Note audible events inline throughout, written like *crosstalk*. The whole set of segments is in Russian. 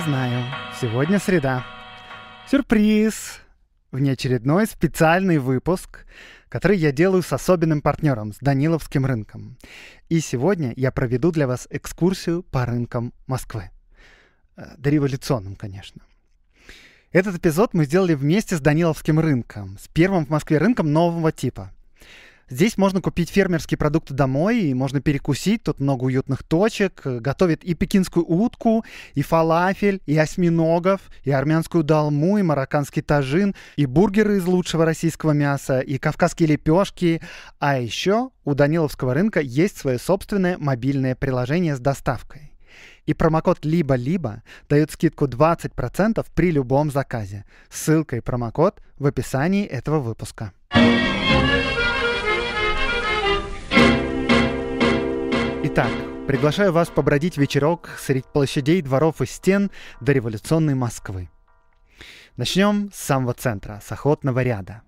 знаю. Сегодня среда. Сюрприз! Внеочередной специальный выпуск, который я делаю с особенным партнером, с Даниловским рынком. И сегодня я проведу для вас экскурсию по рынкам Москвы. Э, дореволюционным, конечно. Этот эпизод мы сделали вместе с Даниловским рынком, с первым в Москве рынком нового типа – Здесь можно купить фермерские продукты домой, и можно перекусить, тут много уютных точек. Э, готовят и пекинскую утку, и фалафель, и осьминогов, и армянскую долму, и марокканский тажин, и бургеры из лучшего российского мяса, и кавказские лепешки. А еще у Даниловского рынка есть свое собственное мобильное приложение с доставкой. И промокод «Либо-либо» дает скидку 20% при любом заказе. Ссылка и промокод в описании этого выпуска. Итак, приглашаю вас побродить вечерок среди площадей, дворов и стен до революционной Москвы. Начнем с самого центра, с охотного ряда.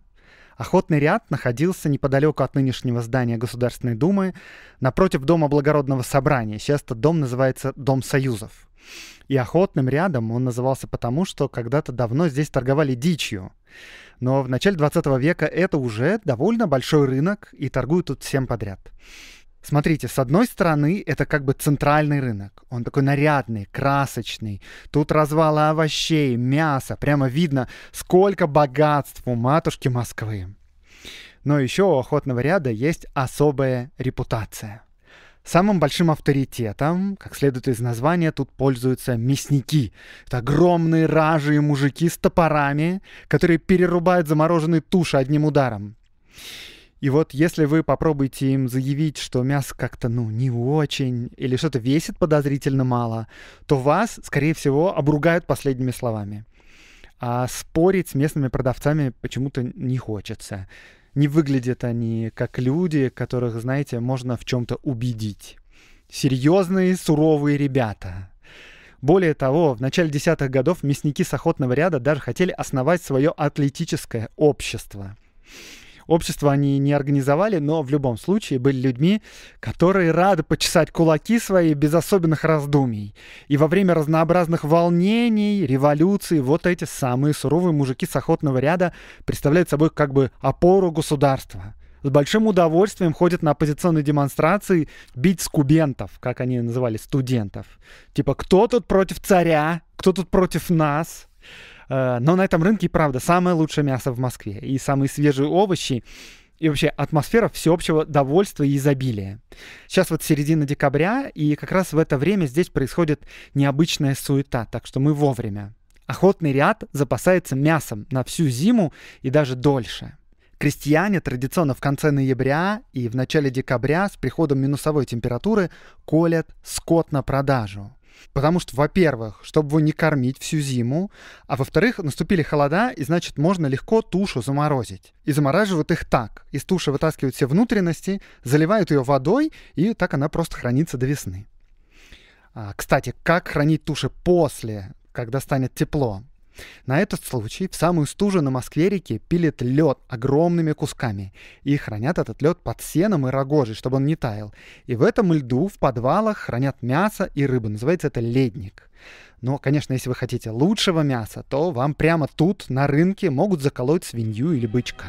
Охотный ряд находился неподалеку от нынешнего здания Государственной Думы, напротив Дома Благородного Собрания. Сейчас этот дом называется Дом Союзов. И охотным рядом он назывался потому, что когда-то давно здесь торговали дичью. Но в начале 20 века это уже довольно большой рынок, и торгуют тут всем подряд. Смотрите, с одной стороны, это как бы центральный рынок. Он такой нарядный, красочный. Тут развалы овощей, мяса. Прямо видно, сколько богатств у матушки Москвы. Но еще у охотного ряда есть особая репутация. Самым большим авторитетом, как следует из названия, тут пользуются мясники. Это огромные ражие мужики с топорами, которые перерубают замороженные туши одним ударом. И вот если вы попробуете им заявить, что мясо как-то, ну, не очень, или что-то весит подозрительно мало, то вас, скорее всего, обругают последними словами. А спорить с местными продавцами почему-то не хочется. Не выглядят они как люди, которых, знаете, можно в чем-то убедить. Серьезные, суровые ребята. Более того, в начале десятых годов мясники с охотного ряда даже хотели основать свое атлетическое общество. Общество они не организовали, но в любом случае были людьми, которые рады почесать кулаки свои без особенных раздумий. И во время разнообразных волнений, революций, вот эти самые суровые мужики с охотного ряда представляют собой как бы опору государства с большим удовольствием ходят на оппозиционные демонстрации бить скубентов, как они называли, студентов. Типа, кто тут против царя? Кто тут против нас? Э, но на этом рынке, правда, самое лучшее мясо в Москве и самые свежие овощи и вообще атмосфера всеобщего довольства и изобилия. Сейчас вот середина декабря, и как раз в это время здесь происходит необычная суета, так что мы вовремя. Охотный ряд запасается мясом на всю зиму и даже дольше. Крестьяне традиционно в конце ноября и в начале декабря с приходом минусовой температуры колят скот на продажу – Потому что, во-первых, чтобы его не кормить всю зиму, а во-вторых, наступили холода, и значит, можно легко тушу заморозить. И замораживают их так. Из туши вытаскивают все внутренности, заливают ее водой, и так она просто хранится до весны. А, кстати, как хранить туши после, когда станет тепло? На этот случай в самую стужу на Москве-реке пилят лед огромными кусками и хранят этот лед под сеном и рогожей, чтобы он не таял. И в этом льду в подвалах хранят мясо и рыбу. Называется это ледник. Но, конечно, если вы хотите лучшего мяса, то вам прямо тут, на рынке, могут заколоть свинью или бычка.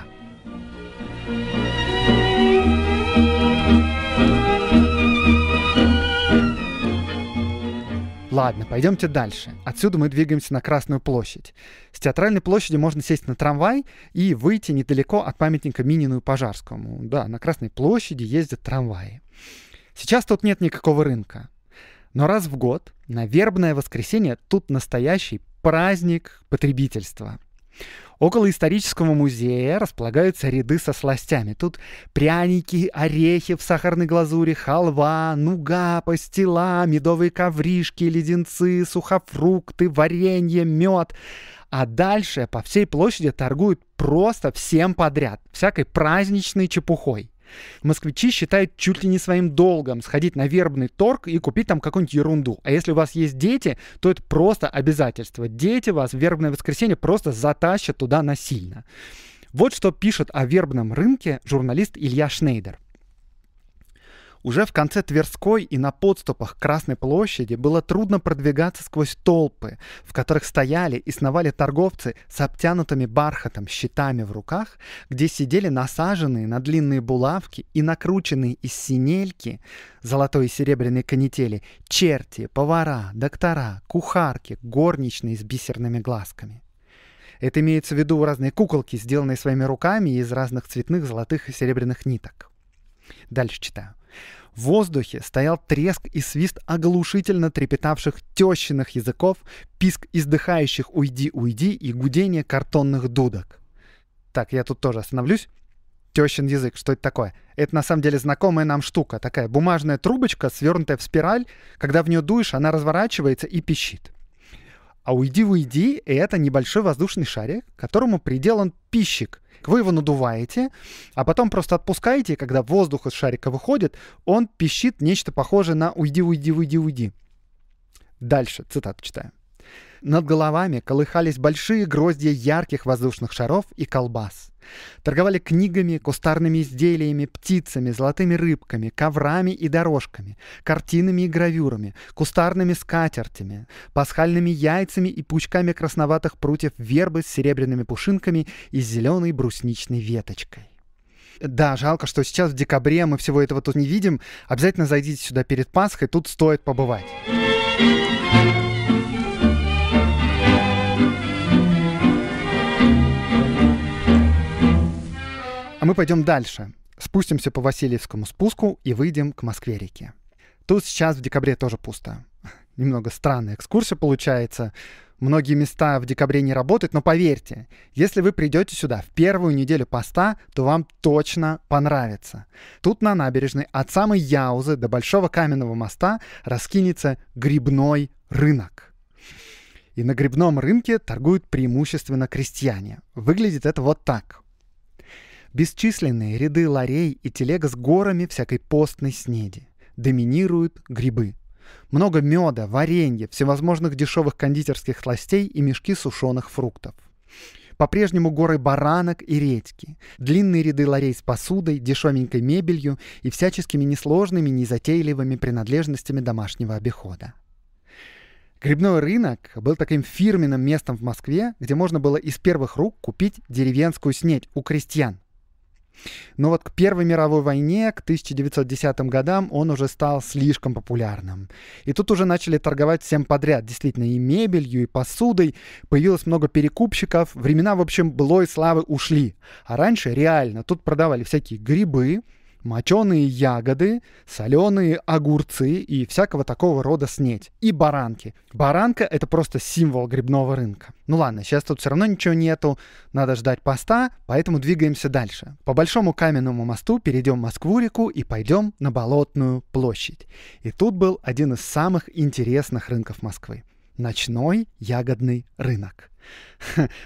Ладно, пойдемте дальше. Отсюда мы двигаемся на Красную площадь. С театральной площади можно сесть на трамвай и выйти недалеко от памятника Минину и Пожарскому. Да, на Красной площади ездят трамваи. Сейчас тут нет никакого рынка. Но раз в год, на вербное воскресенье, тут настоящий праздник потребительства. Около исторического музея располагаются ряды со сластями. Тут пряники, орехи в сахарной глазури, халва, нуга, пастила, медовые ковришки, леденцы, сухофрукты, варенье, мед. А дальше по всей площади торгуют просто всем подряд, всякой праздничной чепухой. Москвичи считают чуть ли не своим долгом сходить на вербный торг и купить там какую-нибудь ерунду. А если у вас есть дети, то это просто обязательство. Дети вас в вербное воскресенье просто затащат туда насильно. Вот что пишет о вербном рынке журналист Илья Шнейдер. Уже в конце Тверской и на подступах к Красной площади было трудно продвигаться сквозь толпы, в которых стояли и сновали торговцы с обтянутыми бархатом щитами в руках, где сидели насаженные на длинные булавки и накрученные из синельки, золотой и серебряной канители, черти, повара, доктора, кухарки, горничные с бисерными глазками. Это имеется в виду разные куколки, сделанные своими руками из разных цветных, золотых и серебряных ниток. Дальше читаю. В воздухе стоял треск и свист оглушительно трепетавших тещиных языков, писк издыхающих «Уйди-уйди» и гудение картонных дудок. Так, я тут тоже остановлюсь. Тещин язык, что это такое? Это на самом деле знакомая нам штука, такая бумажная трубочка, свернутая в спираль. Когда в нее дуешь, она разворачивается и пищит. А уйди, уйди, и это небольшой воздушный шарик, которому приделан пищик, вы его надуваете, а потом просто отпускаете, и когда воздух из шарика выходит, он пищит нечто похожее на «Уйди, уйди, уйди, уйди». Дальше цитату читаю. Над головами колыхались большие гроздья ярких воздушных шаров и колбас. Торговали книгами, кустарными изделиями, птицами, золотыми рыбками, коврами и дорожками, картинами и гравюрами, кустарными скатертями, пасхальными яйцами и пучками красноватых прутьев вербы с серебряными пушинками и зеленой брусничной веточкой. Да, жалко, что сейчас в декабре мы всего этого тут не видим. Обязательно зайдите сюда перед Пасхой, тут стоит побывать. А мы пойдем дальше. Спустимся по Васильевскому спуску и выйдем к Москве-реке. Тут сейчас в декабре тоже пусто. *laughs* Немного странная экскурсия получается. Многие места в декабре не работают, но поверьте, если вы придете сюда в первую неделю поста, то вам точно понравится. Тут на набережной от самой Яузы до Большого Каменного моста раскинется грибной рынок. И на грибном рынке торгуют преимущественно крестьяне. Выглядит это вот так. Бесчисленные ряды ларей и телега с горами всякой постной снеди. Доминируют грибы. Много меда, варенья, всевозможных дешевых кондитерских сластей и мешки сушеных фруктов. По-прежнему горы баранок и редьки, длинные ряды ларей с посудой, дешевенькой мебелью и всяческими несложными, незатейливыми принадлежностями домашнего обихода. Грибной рынок был таким фирменным местом в Москве, где можно было из первых рук купить деревенскую снедь у крестьян, но вот к Первой мировой войне, к 1910 годам, он уже стал слишком популярным. И тут уже начали торговать всем подряд, действительно, и мебелью, и посудой. Появилось много перекупщиков. Времена, в общем, былой славы ушли. А раньше, реально, тут продавали всякие грибы, моченые ягоды, соленые огурцы и всякого такого рода снеть. И баранки. Баранка — это просто символ грибного рынка. Ну ладно, сейчас тут все равно ничего нету, надо ждать поста, поэтому двигаемся дальше. По Большому Каменному мосту перейдем Москву-реку и пойдем на Болотную площадь. И тут был один из самых интересных рынков Москвы. Ночной ягодный рынок.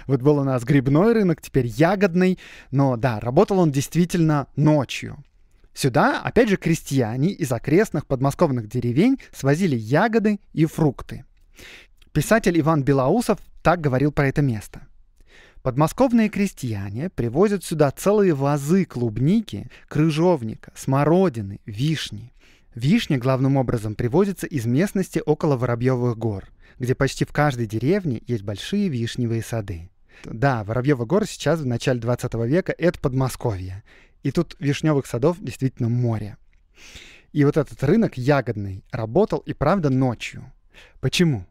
Вот был у нас грибной рынок, теперь ягодный, но да, работал он действительно ночью. Сюда, опять же, крестьяне из окрестных подмосковных деревень свозили ягоды и фрукты. Писатель Иван Белоусов так говорил про это место. Подмосковные крестьяне привозят сюда целые вазы клубники, крыжовника, смородины, вишни. Вишня главным образом привозится из местности около Воробьевых гор, где почти в каждой деревне есть большие вишневые сады. Да, Воробьевы горы сейчас в начале 20 века — это Подмосковье. И тут вишневых садов действительно море. И вот этот рынок ягодный работал и правда ночью. Почему?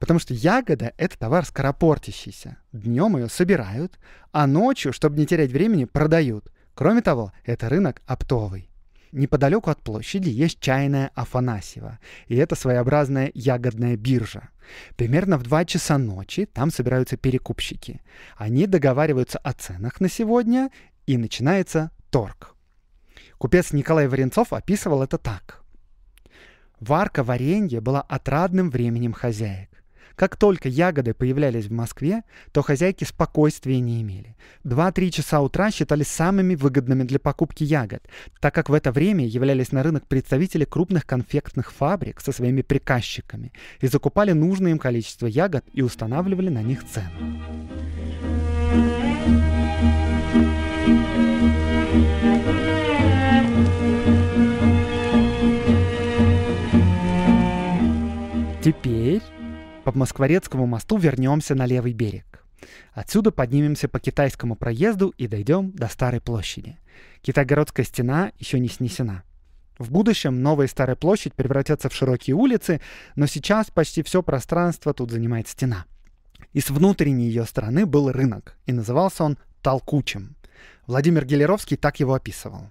Потому что ягода — это товар скоропортящийся. Днем ее собирают, а ночью, чтобы не терять времени, продают. Кроме того, это рынок оптовый. Неподалеку от площади есть чайная Афанасьева, и это своеобразная ягодная биржа. Примерно в 2 часа ночи там собираются перекупщики. Они договариваются о ценах на сегодня, и начинается восторг. Купец Николай Варенцов описывал это так. Варка варенья была отрадным временем хозяек. Как только ягоды появлялись в Москве, то хозяйки спокойствия не имели. Два-три часа утра считались самыми выгодными для покупки ягод, так как в это время являлись на рынок представители крупных конфектных фабрик со своими приказчиками и закупали нужное им количество ягод и устанавливали на них цену. Теперь по Москворецкому мосту вернемся на левый берег. Отсюда поднимемся по китайскому проезду и дойдем до Старой площади. Китайгородская стена еще не снесена. В будущем новая Старая площадь превратятся в широкие улицы, но сейчас почти все пространство тут занимает стена. И с внутренней ее стороны был рынок, и назывался он Толкучим. Владимир Гелеровский так его описывал.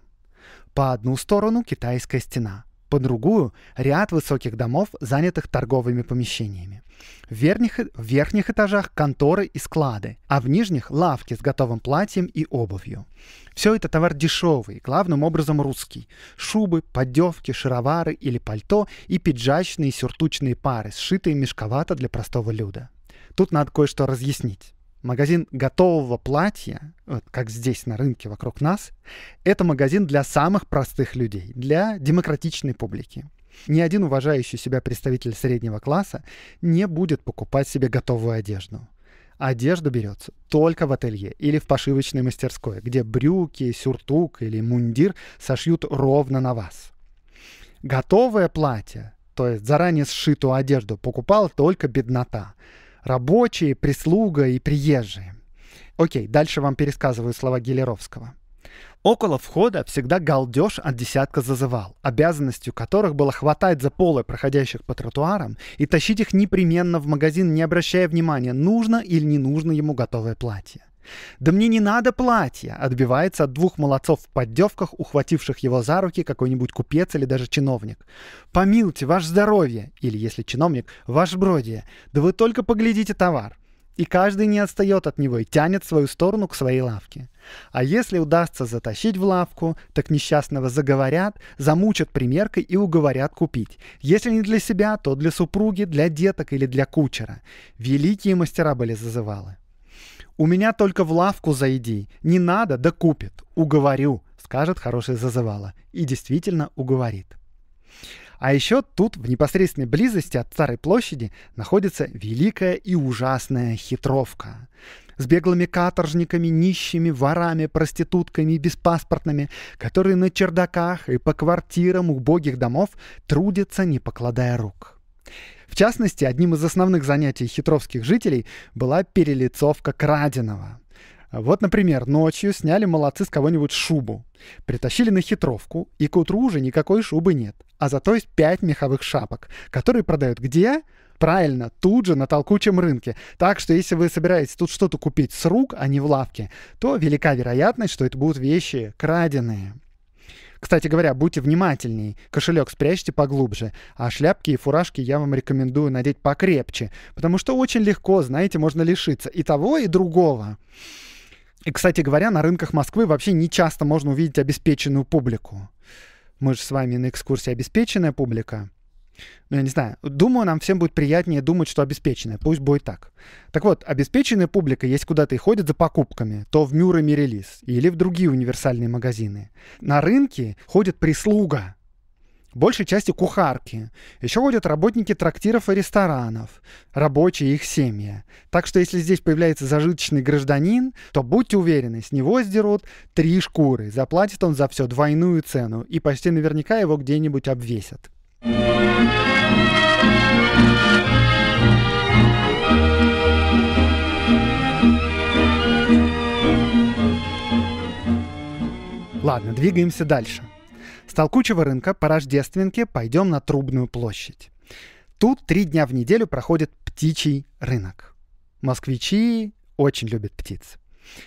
По одну сторону китайская стена, по другую — ряд высоких домов, занятых торговыми помещениями. В верхних, в верхних этажах конторы и склады, а в нижних — лавки с готовым платьем и обувью. Все это товар дешевый, главным образом русский. Шубы, поддевки, шаровары или пальто и пиджачные сюртучные пары, сшитые мешковато для простого люда. Тут надо кое-что разъяснить магазин готового платья, вот как здесь на рынке вокруг нас, это магазин для самых простых людей, для демократичной публики. Ни один уважающий себя представитель среднего класса не будет покупать себе готовую одежду. Одежда берется только в ателье или в пошивочной мастерской, где брюки, сюртук или мундир сошьют ровно на вас. Готовое платье, то есть заранее сшитую одежду, покупала только беднота рабочие, прислуга и приезжие. Окей, дальше вам пересказываю слова Гелеровского. Около входа всегда галдеж от десятка зазывал, обязанностью которых было хватать за полы проходящих по тротуарам и тащить их непременно в магазин, не обращая внимания, нужно или не нужно ему готовое платье. «Да мне не надо платья!» — отбивается от двух молодцов в поддевках, ухвативших его за руки какой-нибудь купец или даже чиновник. «Помилуйте, ваше здоровье!» Или, если чиновник, «Ваше бродие!» «Да вы только поглядите товар!» И каждый не отстает от него и тянет свою сторону к своей лавке. А если удастся затащить в лавку, так несчастного заговорят, замучат примеркой и уговорят купить. Если не для себя, то для супруги, для деток или для кучера. Великие мастера были зазывалы. У меня только в лавку зайди. Не надо, да купит. Уговорю, скажет хороший зазывала. И действительно уговорит. А еще тут, в непосредственной близости от Старой площади, находится великая и ужасная хитровка. С беглыми каторжниками, нищими, ворами, проститутками, и беспаспортными, которые на чердаках и по квартирам убогих домов трудятся, не покладая рук. В частности, одним из основных занятий хитровских жителей была перелицовка краденого. Вот, например, ночью сняли молодцы с кого-нибудь шубу, притащили на хитровку, и к утру уже никакой шубы нет, а зато есть пять меховых шапок, которые продают где? Правильно, тут же на толкучем рынке. Так что если вы собираетесь тут что-то купить с рук, а не в лавке, то велика вероятность, что это будут вещи краденые. Кстати говоря, будьте внимательней, кошелек спрячьте поглубже, а шляпки и фуражки я вам рекомендую надеть покрепче, потому что очень легко, знаете, можно лишиться и того, и другого. И, кстати говоря, на рынках Москвы вообще не часто можно увидеть обеспеченную публику. Мы же с вами на экскурсии обеспеченная публика ну, я не знаю, думаю, нам всем будет приятнее думать, что обеспеченная. Пусть будет так. Так вот, обеспеченная публика, если куда-то и ходит за покупками, то в Мюр и Мирелис или в другие универсальные магазины. На рынке ходит прислуга, большей части кухарки. Еще ходят работники трактиров и ресторанов, рабочие их семьи. Так что если здесь появляется зажиточный гражданин, то будьте уверены, с него сдерут три шкуры. Заплатит он за все двойную цену и почти наверняка его где-нибудь обвесят. Ладно, двигаемся дальше. С толкучего рынка по Рождественке пойдем на Трубную площадь. Тут три дня в неделю проходит птичий рынок. Москвичи очень любят птиц.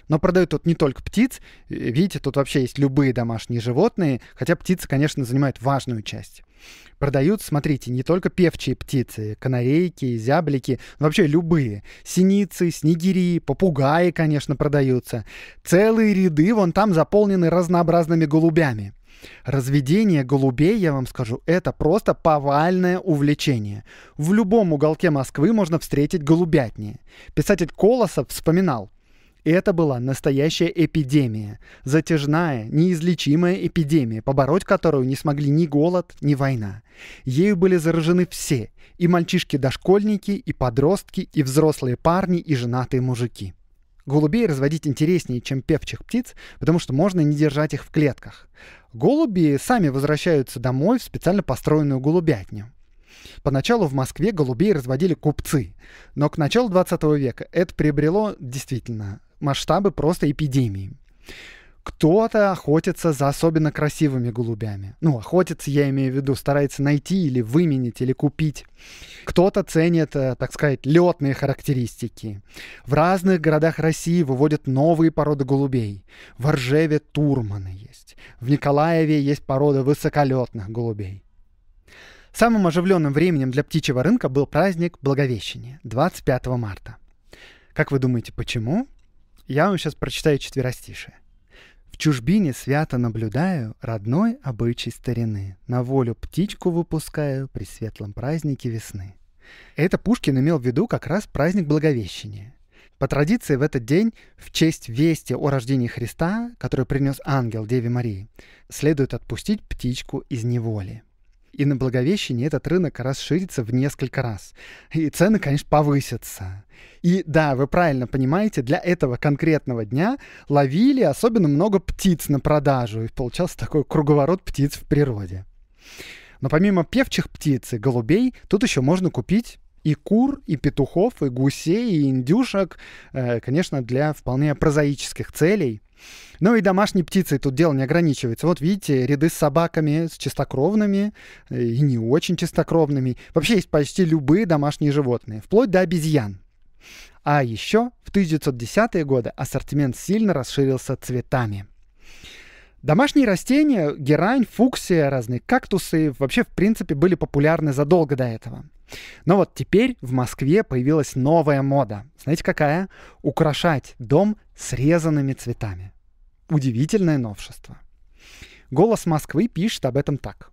Но продают тут не только птиц. Э, видите, тут вообще есть любые домашние животные, хотя птицы, конечно, занимают важную часть. Продают, смотрите, не только певчие птицы, канарейки, зяблики, но вообще любые. Синицы, снегири, попугаи, конечно, продаются. Целые ряды вон там заполнены разнообразными голубями. Разведение голубей, я вам скажу, это просто повальное увлечение. В любом уголке Москвы можно встретить голубятни. Писатель Колосов вспоминал – это была настоящая эпидемия. Затяжная, неизлечимая эпидемия, побороть которую не смогли ни голод, ни война. Ею были заражены все. И мальчишки-дошкольники, и подростки, и взрослые парни, и женатые мужики. Голубей разводить интереснее, чем певчих птиц, потому что можно не держать их в клетках. Голуби сами возвращаются домой в специально построенную голубятню. Поначалу в Москве голубей разводили купцы, но к началу 20 века это приобрело действительно масштабы просто эпидемии. Кто-то охотится за особенно красивыми голубями. Ну, охотится, я имею в виду, старается найти или выменить, или купить. Кто-то ценит, э, так сказать, летные характеристики. В разных городах России выводят новые породы голубей. В Ржеве турманы есть. В Николаеве есть порода высоколетных голубей. Самым оживленным временем для птичьего рынка был праздник Благовещения, 25 марта. Как вы думаете, почему? Я вам сейчас прочитаю четверостишее. В чужбине свято наблюдаю родной обычай старины, на волю птичку выпускаю при светлом празднике весны. Это Пушкин имел в виду как раз праздник Благовещения. По традиции в этот день, в честь вести о рождении Христа, который принес ангел Деве Марии, следует отпустить птичку из неволи. И на Благовещении этот рынок расширится в несколько раз. И цены, конечно, повысятся. И да, вы правильно понимаете, для этого конкретного дня ловили особенно много птиц на продажу. И получался такой круговорот птиц в природе. Но помимо певчих птиц и голубей, тут еще можно купить и кур, и петухов, и гусей, и индюшек, э, конечно, для вполне прозаических целей. Ну и домашней птицей тут дело не ограничивается. Вот видите, ряды с собаками, с чистокровными э, и не очень чистокровными. Вообще есть почти любые домашние животные, вплоть до обезьян. А еще в 1910-е годы ассортимент сильно расширился цветами. Домашние растения, герань, фуксия, разные кактусы вообще, в принципе, были популярны задолго до этого. Но ну вот теперь в Москве появилась новая мода. Знаете какая? Украшать дом срезанными цветами. Удивительное новшество. «Голос Москвы» пишет об этом так.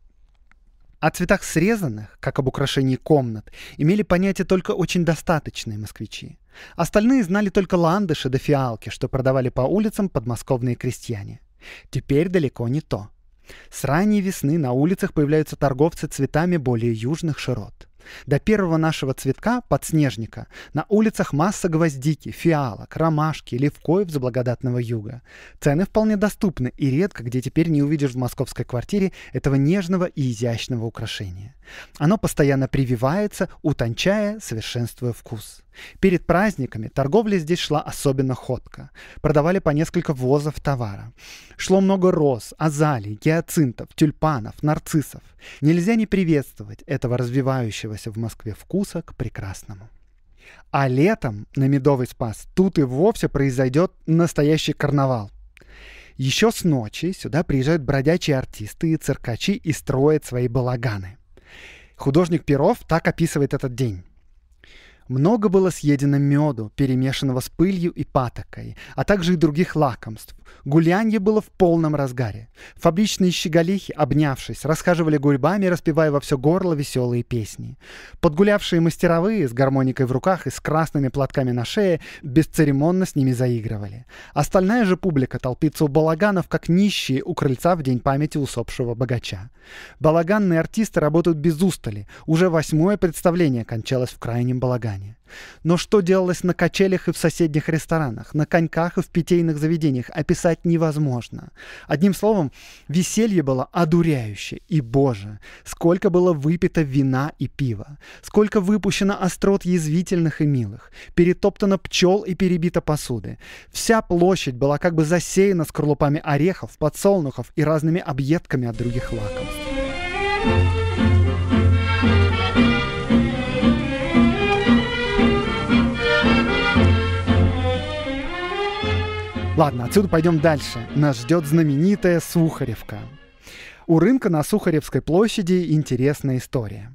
О цветах срезанных, как об украшении комнат, имели понятие только очень достаточные москвичи. Остальные знали только ландыши да фиалки, что продавали по улицам подмосковные крестьяне. Теперь далеко не то. С ранней весны на улицах появляются торговцы цветами более южных широт. До первого нашего цветка, подснежника, на улицах масса гвоздики, фиалок, ромашки, левкоев с благодатного юга. Цены вполне доступны и редко где теперь не увидишь в московской квартире этого нежного и изящного украшения. Оно постоянно прививается, утончая, совершенствуя вкус. Перед праздниками торговля здесь шла особенно ходко. Продавали по несколько возов товара. Шло много роз, азалий, гиацинтов, тюльпанов, нарциссов. Нельзя не приветствовать этого развивающегося в Москве вкуса к прекрасному. А летом на Медовый Спас тут и вовсе произойдет настоящий карнавал. Еще с ночи сюда приезжают бродячие артисты и циркачи и строят свои балаганы. Художник Перов так описывает этот день. Много было съедено меду, перемешанного с пылью и патокой, а также и других лакомств. Гулянье было в полном разгаре. Фабричные щеголихи, обнявшись, расхаживали гурьбами, распевая во все горло веселые песни. Подгулявшие мастеровые с гармоникой в руках и с красными платками на шее бесцеремонно с ними заигрывали. Остальная же публика толпится у балаганов, как нищие у крыльца в день памяти усопшего богача. Балаганные артисты работают без устали. Уже восьмое представление кончалось в крайнем балагане свидания. Но что делалось на качелях и в соседних ресторанах, на коньках и в питейных заведениях, описать невозможно. Одним словом, веселье было одуряющее. И, боже, сколько было выпито вина и пива, сколько выпущено острот язвительных и милых, перетоптано пчел и перебито посуды. Вся площадь была как бы засеяна скорлупами орехов, подсолнухов и разными объедками от других лакомств. Ладно, отсюда пойдем дальше. Нас ждет знаменитая Сухаревка. У рынка на Сухаревской площади интересная история.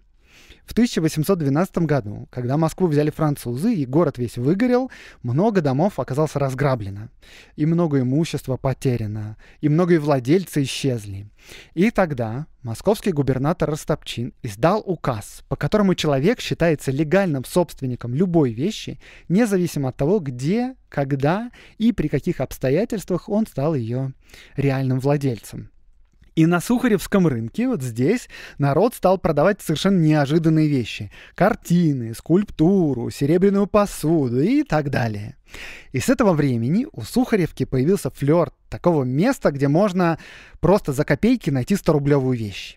В 1812 году, когда Москву взяли французы и город весь выгорел, много домов оказалось разграблено. И много имущества потеряно, и многие владельцы исчезли. И тогда московский губернатор Ростопчин издал указ, по которому человек считается легальным собственником любой вещи, независимо от того, где, когда и при каких обстоятельствах он стал ее реальным владельцем. И на Сухаревском рынке, вот здесь, народ стал продавать совершенно неожиданные вещи. Картины, скульптуру, серебряную посуду и так далее. И с этого времени у Сухаревки появился флер такого места, где можно просто за копейки найти 100-рублевую вещь.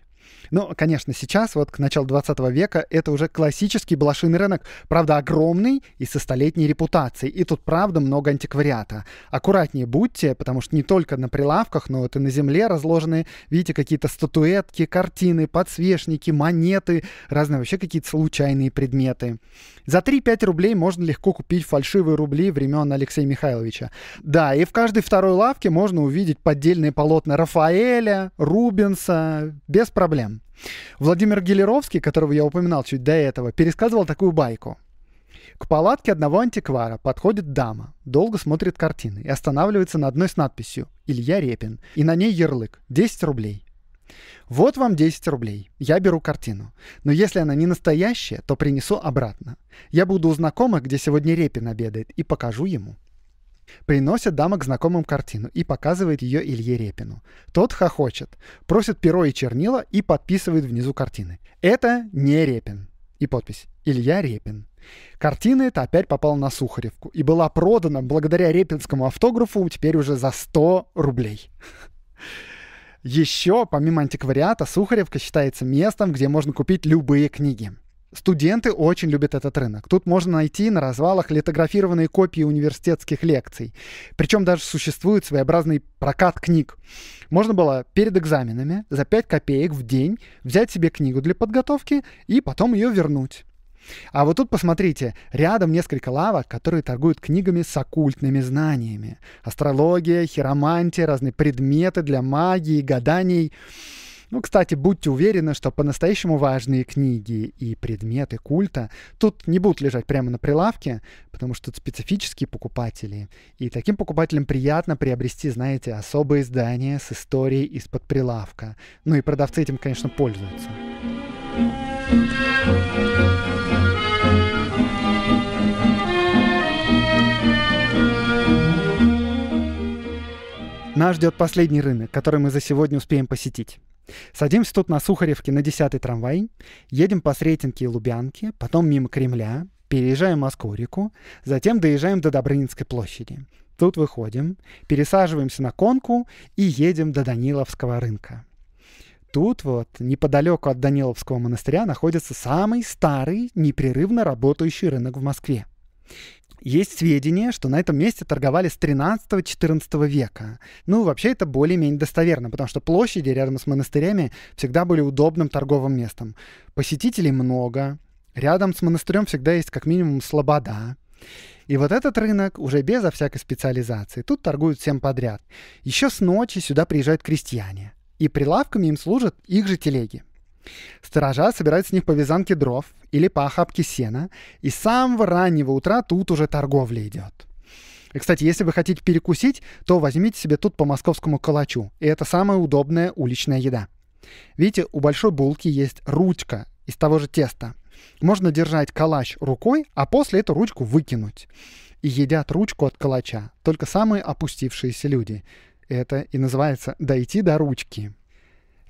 Ну, конечно, сейчас, вот к началу 20 века, это уже классический блошиный рынок, правда, огромный и со столетней репутацией. И тут, правда, много антиквариата. Аккуратнее будьте, потому что не только на прилавках, но вот и на земле разложены, видите, какие-то статуэтки, картины, подсвечники, монеты, разные вообще какие-то случайные предметы. За 3-5 рублей можно легко купить фальшивые рубли времен Алексея Михайловича. Да, и в каждой второй лавке можно увидеть поддельные полотна Рафаэля, Рубенса, без проблем. Иван. Владимир Гелеровский, которого я упоминал чуть до этого, пересказывал такую байку. К палатке одного антиквара подходит дама, долго смотрит картины и останавливается на одной с надписью «Илья Репин», и на ней ярлык «10 рублей». Вот вам 10 рублей. Я беру картину. Но если она не настоящая, то принесу обратно. Я буду у знакомых, где сегодня Репин обедает, и покажу ему. Приносит дама к знакомым картину и показывает ее Илье Репину. Тот хохочет, просит перо и чернила и подписывает внизу картины. Это не Репин. И подпись «Илья Репин». Картина эта опять попала на Сухаревку и была продана благодаря репинскому автографу теперь уже за 100 рублей. Еще, помимо антиквариата, Сухаревка считается местом, где можно купить любые книги. Студенты очень любят этот рынок. Тут можно найти на развалах литографированные копии университетских лекций. Причем даже существует своеобразный прокат книг. Можно было перед экзаменами за 5 копеек в день взять себе книгу для подготовки и потом ее вернуть. А вот тут посмотрите, рядом несколько лавок, которые торгуют книгами с оккультными знаниями. Астрология, хиромантия, разные предметы для магии, гаданий. Ну, кстати, будьте уверены, что по-настоящему важные книги и предметы культа тут не будут лежать прямо на прилавке, потому что тут специфические покупатели. И таким покупателям приятно приобрести, знаете, особое издание с историей из-под прилавка. Ну и продавцы этим, конечно, пользуются. Нас ждет последний рынок, который мы за сегодня успеем посетить. Садимся тут на Сухаревке на 10 трамвай, едем по Сретенке и Лубянке, потом мимо Кремля, переезжаем Москву-реку, затем доезжаем до Добрынинской площади. Тут выходим, пересаживаемся на конку и едем до Даниловского рынка. Тут вот, неподалеку от Даниловского монастыря, находится самый старый, непрерывно работающий рынок в Москве. Есть сведения, что на этом месте торговали с 13-14 века. Ну, вообще это более-менее достоверно, потому что площади рядом с монастырями всегда были удобным торговым местом. Посетителей много, рядом с монастырем всегда есть как минимум слобода. И вот этот рынок уже безо всякой специализации. Тут торгуют всем подряд. Еще с ночи сюда приезжают крестьяне. И прилавками им служат их же телеги. Сторожа собирают с них по вязанке дров или по охапке сена, и с самого раннего утра тут уже торговля идет. И, кстати, если вы хотите перекусить, то возьмите себе тут по московскому калачу. И это самая удобная уличная еда. Видите, у большой булки есть ручка из того же теста. Можно держать калач рукой, а после эту ручку выкинуть. И едят ручку от калача только самые опустившиеся люди. Это и называется «дойти до ручки».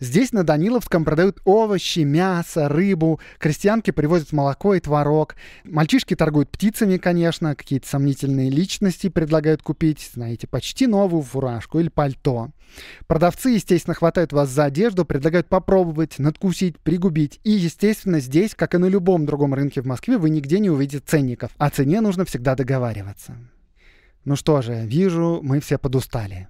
Здесь на Даниловском продают овощи, мясо, рыбу. Крестьянки привозят молоко и творог. Мальчишки торгуют птицами, конечно. Какие-то сомнительные личности предлагают купить, знаете, почти новую фуражку или пальто. Продавцы, естественно, хватают вас за одежду, предлагают попробовать, надкусить, пригубить. И, естественно, здесь, как и на любом другом рынке в Москве, вы нигде не увидите ценников. О цене нужно всегда договариваться. Ну что же, вижу, мы все подустали.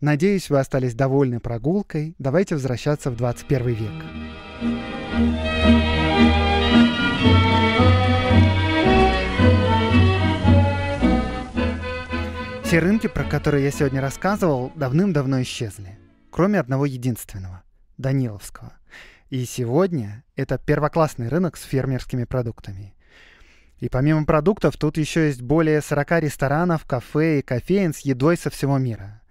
Надеюсь, вы остались довольны прогулкой. Давайте возвращаться в 21 век. Все рынки, про которые я сегодня рассказывал, давным-давно исчезли. Кроме одного единственного – Даниловского. И сегодня это первоклассный рынок с фермерскими продуктами – и помимо продуктов, тут еще есть более 40 ресторанов, кафе и кофеин с едой со всего мира.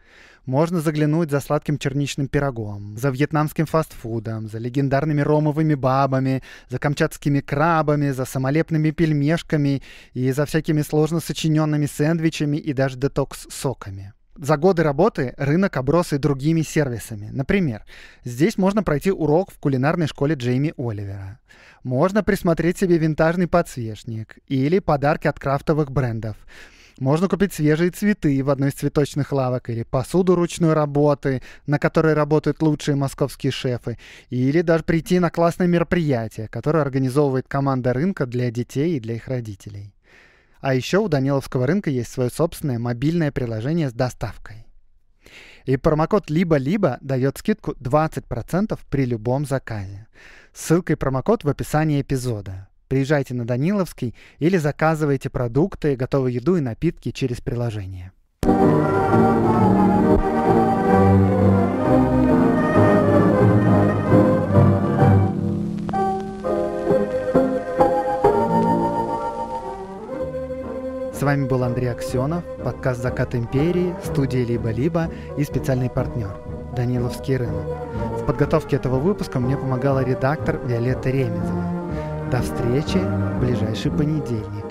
Можно заглянуть за сладким черничным пирогом, за вьетнамским фастфудом, за легендарными ромовыми бабами, за камчатскими крабами, за самолепными пельмешками и за всякими сложно сочиненными сэндвичами и даже детокс-соками. За годы работы рынок оброс и другими сервисами. Например, здесь можно пройти урок в кулинарной школе Джейми Оливера. Можно присмотреть себе винтажный подсвечник или подарки от крафтовых брендов. Можно купить свежие цветы в одной из цветочных лавок или посуду ручной работы, на которой работают лучшие московские шефы, или даже прийти на классное мероприятие, которое организовывает команда рынка для детей и для их родителей. А еще у Даниловского рынка есть свое собственное мобильное приложение с доставкой. И промокод «Либо-либо» дает скидку 20% при любом заказе. Ссылка и промокод в описании эпизода. Приезжайте на Даниловский или заказывайте продукты, готовую еду и напитки через приложение. С вами был Андрей Аксенов, подкаст «Закат империи», студия «Либо-либо» и специальный партнер – Даниловский рынок. В подготовке этого выпуска мне помогала редактор Виолетта Ремезова. До встречи в ближайший понедельник.